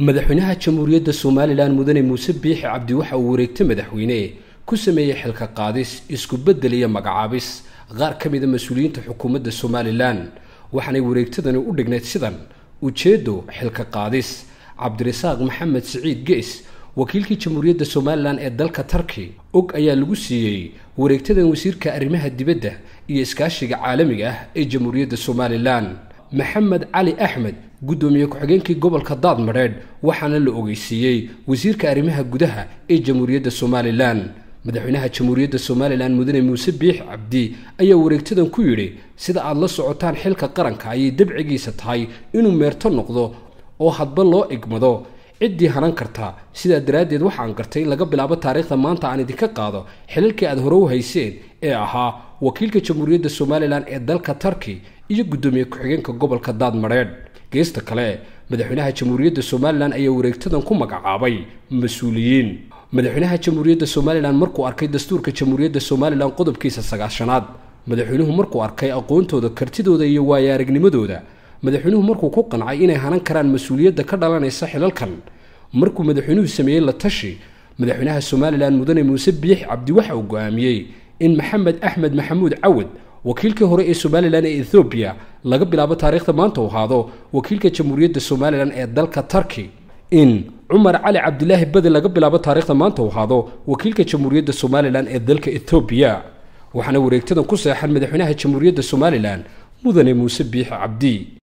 madaxweynaha jamhuuriyadda somalilan mudane muuse biixi cabdi waxa uu wareegta madaxweyne ku sameeyey xilka qaadis isku beddel magacaabis qaar ka mida ah mas-uuliyiinta xukuumadda somalilan waxaanay wareegtadani u dhignayd sidan ujeeddo xilka qaadis cabdirasaaq maxamed siciid gees wakiilkii jamhuuriyadda somalilan ee dalka tarki og ayaa lagu siiyey wareegtadan wasiirka arrimaha dibadda iyo iskaashiga caalamiga ah ee jamhuuriyadda somalilan maxamed cali axmed gudoomiye ku-xigeenkii gobolka daadmareedh waxaana la ogeysiiyey wasiirka arrimaha gudaha ee jamhuuriyadda somalilan madaxweynaha jamhuuriyadda somalilan mudane muuse biix cabdi ayaa wareegtadan ku yidhi sida aad la socotaan xilka qaranka ayay dabcigiisa tahay inuu meerto noqdo oo hadba loo igmado ciddii hanan karta sidaa daraaddeed waxaan gartay in laga bilaabo taariikhda maanta aan idinka qaado xilalkii aad hore u hayseen ee ahaa wakiilka jamhuuriyadda somalilan ee dalka tarki iyo guddoomiye ku-xigeenka gobolka daadmareedh geesta kale madaxweynaha jamhuuriyadda somalilan ayaa wareegtadan ku magacaabay mas-uuliyiin madaxweynaha jamhuuriyadda somalilan markuu arkay dastuurka jamhuuriyadda somalilan qodobkiisa sagaashanaad madaxweynuhu markuu arkay aqoontooda kartidooda iyo waaya aragnimadooda madaxweynuhu markuu ku qancay inay hanan karaan mas-uuliyadda ka dhalanaysa xilalkan markuu madaxweynuhu sameeyey la tashi madaxweynaha somalilan mudane muuse biix cabdi waxa uu go-aamiyey in maxamed axmed maxamuud cawad wakiilkii hore ee somalilan ee ethoobiya laga bilaabo taariikhda maanta uu ahaado wakiilka jamhuuriyadda somalilan ee dalka turkey in cumar cali cabdilaahi badi laga bilaabo taariikhda maanta uu ahaado wakiilka jamhuuriyadda somalilan ee dalka ethoobiya waxaana wareegtadan ku seexan madaxweynaha jamhuuriyadda somalilan mudane muuse biix cabdi